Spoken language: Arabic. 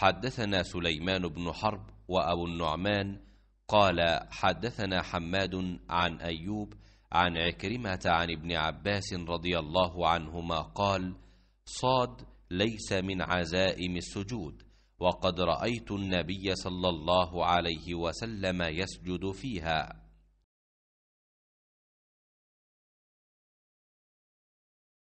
حدثنا سليمان بن حرب وأبو النعمان قال حدثنا حماد عن أيوب عن عكرمة عن ابن عباس رضي الله عنهما قال صاد ليس من عزائم السجود وقد رأيت النبي صلى الله عليه وسلم يسجد فيها